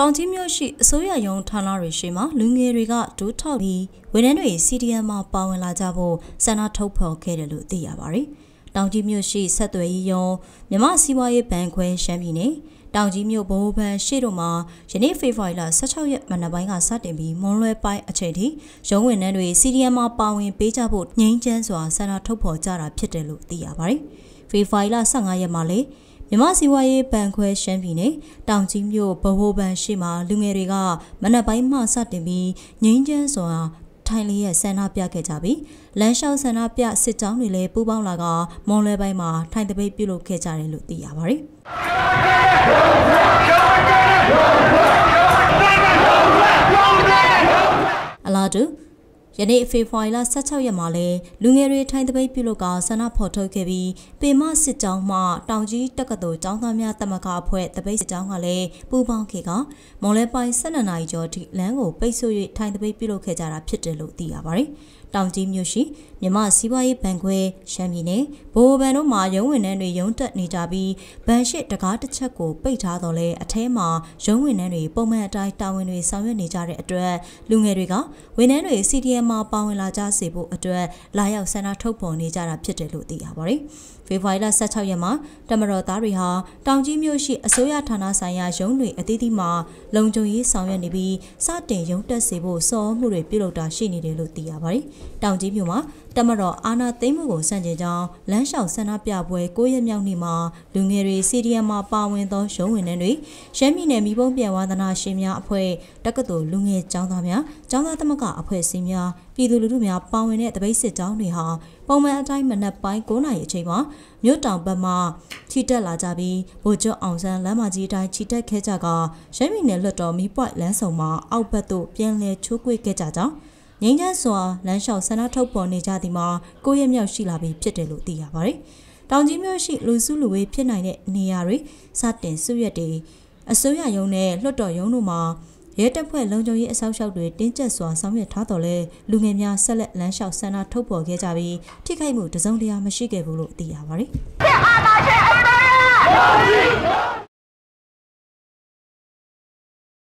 တောင်ကြီးမြို့ရှိအစိုးရရုံးဌာနတွေရှိမှလူငယ်တွေကဒူးထောက်ပြီးဝန်ထမ်းတွေ CDM မှာပါဝင်လာကြဖို့ဆန္ဒထုတ်ဖော်ခဲ့တယ်လို့သိရပါတယ်။တောင်ကြီးမြို့ရှိဆက်သွယ်ရေးရုံးမြမစီးပွားရေးဘဏ်ခွဲရှမ်းပြည်နယ်တောင်ကြီးမြို့ဘိုးဘန်ရှေ့တို့မှာယနေ့ဖေဖော်ဝါရီလ16ရက်မနက်ပိုင်းကစတင်ပြီးမွန်လွဲပိုင်းအချိန်ထိရုံးဝန်ထမ်းတွေ CDM မှာပါဝင်ပေးကြဖို့ငြိမ်းချမ်းစွာဆန္ဒထုတ်ဖော်ကြတာဖြစ်တယ်လို့သိရပါတယ်။ဖေဖော်ဝါရီလ15ရက်မှာလည်းမြမစီဝါရေးဘန်ခွဲရှမ်းပြည်နယ်တောင်ကြီးမြို့ဗဟိုဘန်ရှိမှာလူငယ်တွေကမနက်ပိုင်းမှစတင်ပြီးငိမ့်ချန်းစွာထိုင်လျက်ဆန္ဒပြခဲ့ကြပြီးလမ်းလျှောက်ဆန္ဒပြစစ်ကြောင်းတွေလည်းပူးပေါင်းလာကမွန်လွဲပိုင်းမှာထိုင်တပိတ်ပြုလုပ်ခဲ့ကြတယ်လို့သိရပါတယ်။အလားတူယနေ့ဖေဖော်ဝါရီလ16ရက်မှာလည်းလူငယ်တွေထိုင်သပိတ်ပြုလုပ်ကဆန္ဒဖော်ထုတ်ခဲ့ပြီးပင်မစစ်ကြောင်းမှတောင်ကြီးတက္ကသိုလ်ကျောင်းသားများတမကအဖွဲ့သပိတ်စစ်ကြောင်းကလည်းပူးပေါင်းခဲ့ကမော်လဲပိုင်း12နာရီကျော်ထိလမ်းကိုပိတ်ဆို့၍ထိုင်သပိတ်ပြုလုပ်ခဲ့ကြတာဖြစ်တယ်လို့သိရပါတယ်။တောင်ကြီးမြို့ရှိမြမစီးပွားရေးဘဏ်ခွဲရှမ်းပြည်နယ်ဘိုးဘဏ်တို့မှာရုံးဝန်ထမ်းတွေရုံးတက်နေကြပြီးဘဏ်ရှိတကားတစ်ချက်ကိုပိတ်ထားတော့လဲအထဲမှာရုံးဝန်ထမ်းတွေပုံမှန်အတိုင်းတာဝန်တွေဆောင်ရွက်နေကြတဲ့အတွက်လူငယ်တွေကဝန်ထမ်းတွေ CDM မှာပါဝင်လာကြစေဖို့အတွက်လာရောက်ဆန္ဒထုတ်ဖော်နေကြတာဖြစ်တယ်လို့သိရပါတယ်။ဖေဖော်ဝါရီလ16ရက်မှာတမတော်သားတွေဟာတောင်ကြီးမြို့ရှိအစိုးရဌာနဆိုင်ရာရုံးတွေအသီးသီးမှာလုံခြုံရေးဆောင်ရွက်နေပြီးစတင်ရုံးတက်စေဖို့စော်မှုတွေပြုလုပ်တာ ရှိနေတယ်လို့သိရပါတယ်။တောင်ကြီးမြို့မှာတမတော်အာနာသိမ့်မှုကိုစန့်ကျင်ကြောင်းလမ်းလျှောက်ဆန္ဒပြပွဲ၉ရက်မြောက်နေ့မှာလူငယ်တွေစီဒီအမ်မှာပါဝင်သောရုံးဝင်တွေရှမ်းပြည်နယ်မိဘုံပြန်ဝါသနာရှင်များအဖွဲ့တက္ကသိုလ်လူငယ်ကျောင်းသားများကျောင်းသားသမဂ္ဂအဖွဲ့အစည်းများပြည်သူလူထုများပါဝင်တဲ့တပိတ်စစ်ကြောင်းတွေဟာပုံမှန်အတိုင်းမနက်ပိုင်း9နာရီအချိန်မှာမြို့တောင်ဘက်မှခြိတက်လာကြပြီးဗိုလ်ချုပ်အောင်ဆန်းလမ်းမကြီးအတိုင်းခြိတက်ခဲ့ကြကရှမ်းပြည်နယ်လွှတ်တော်မီးပွိုက်လမ်းဆောင်မှာအောက်ဘက်သို့ပြန်လည်ချိုးကွေ့ခဲ့ကြကြောင်းငြိမ်းချမ်းစွာလမ်းလျှောက်ဆန္ဒထုတ်ဖော်နေကြသည်မှာကိုယ့်ရဲ့မြောက်ရှိလာပြီဖြစ်တယ်လို့သိရပါတယ်။တောင်ကြီးမြို့ရှိလူစုလူဝေးဖြစ်နိုင်တဲ့နေရာတွေစတင်စုရက်တွေအစိုးရရုံးနဲ့လွှတ်တော်ရုံးတို့မှာရဲတပ်ဖွဲ့လုံခြုံရေးအစောင့်အအုပ်တွေတင်းကျပ်စွာဆောင်ရွက်ထားတော်လဲလူငယ်များဆက်လက်လမ်းလျှောက်ဆန္ဒထုတ်ဖော်ခဲ့ကြပြီးထိခိုက်မှုတစုံတရာမရှိခဲ့ဘူးလို့သိရပါတယ်။အာသာရှင်